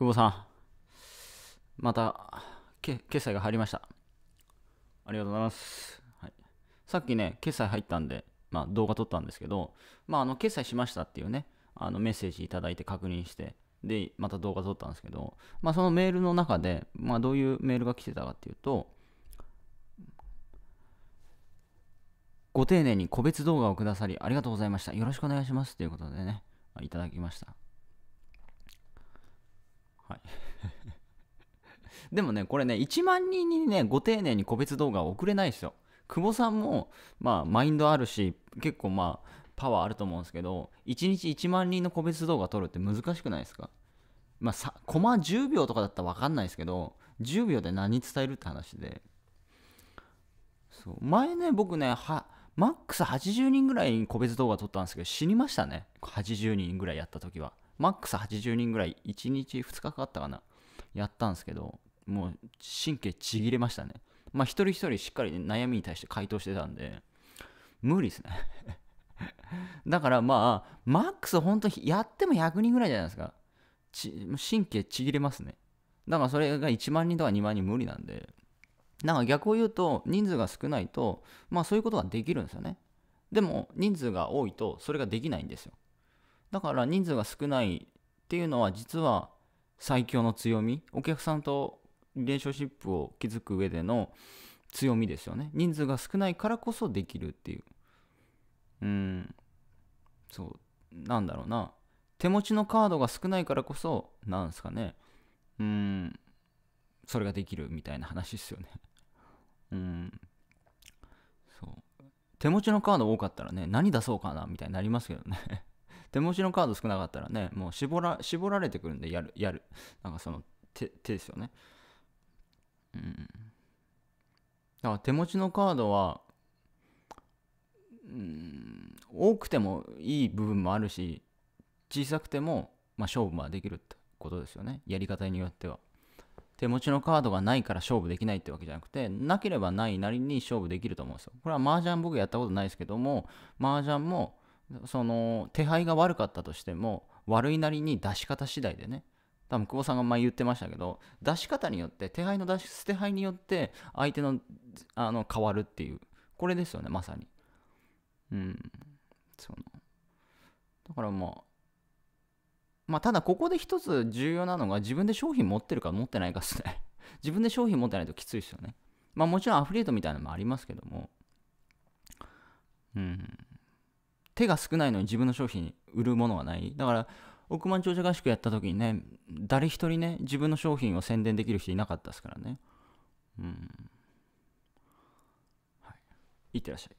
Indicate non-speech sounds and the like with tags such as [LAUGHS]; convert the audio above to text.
久保さん、また、け、決済が入りました。ありがとうございます。はい、さっきね、決済入ったんで、まあ、動画撮ったんですけど、まあ、あの、決済しましたっていうね、あの、メッセージいただいて確認して、で、また動画撮ったんですけど、まあ、そのメールの中で、まあ、どういうメールが来てたかっていうと、ご丁寧に個別動画をくださりありがとうございました。よろしくお願いします。ということでね、いただきました。でもね、これね、1万人にね、ご丁寧に個別動画を送れないですよ。久保さんも、まあ、マインドあるし、結構まあ、パワーあると思うんですけど、1日1万人の個別動画撮るって難しくないですかまあ、さ、コマ10秒とかだったら分かんないですけど、10秒で何伝えるって話で。そう。前ね、僕ね、は、マックス80人ぐらいに個別動画撮ったんですけど、死にましたね。80人ぐらいやった時は。マックス80人ぐらい、1日2日かかったかな。やったんですけど、もう神経ちぎれましたね。まあ一人一人しっかり、ね、悩みに対して回答してたんで、無理ですね [LAUGHS] だからまあ、マックス本当やっても100人ぐらいじゃないですか。神経ちぎれますね。だからそれが1万人とか2万人無理なんで。なんか逆を言うと人数が少ないと、まあそういうことができるんですよね。でも人数が多いとそれができないんですよ。だから人数が少ないっていうのは実は最強の強みお客さんとレーションシップを築く上での強みですよね人数が少ないからこそできるっていううんそうなんだろうな手持ちのカードが少ないからこそなんすかねうんそれができるみたいな話ですよね [LAUGHS] うんそう手持ちのカード多かったらね何出そうかなみたいになりますけどね [LAUGHS] 手持ちのカード少なかったらねもう絞ら絞られてくるんでやるやるなんかその手手ですよねうん。だから手持ちのカードは、うん、多くてもいい部分もあるし、小さくても、まあ、勝負はできるってことですよね。やり方によっては。手持ちのカードがないから勝負できないってわけじゃなくて、なければないなりに勝負できると思うんですよ。これは麻雀僕やったことないですけども、麻雀も、その、手配が悪かったとしても、悪いなりに出し方次第でね、多分久保さんが前言ってましたけど出し方によって手配の出し捨て配によって相手のあの変わるっていうこれですよねまさにうんそのだからまあまあただここで一つ重要なのが自分で商品持ってるか持ってないかですね [LAUGHS] 自分で商品持ってないときついですよねまあもちろんアフリエイトみたいなのもありますけどもうん手が少ないのに自分の商品売るものはないだから億万長者合宿やった時にね、誰一人ね、自分の商品を宣伝できる人いなかったですからね。うん。はい。いってらっしゃい。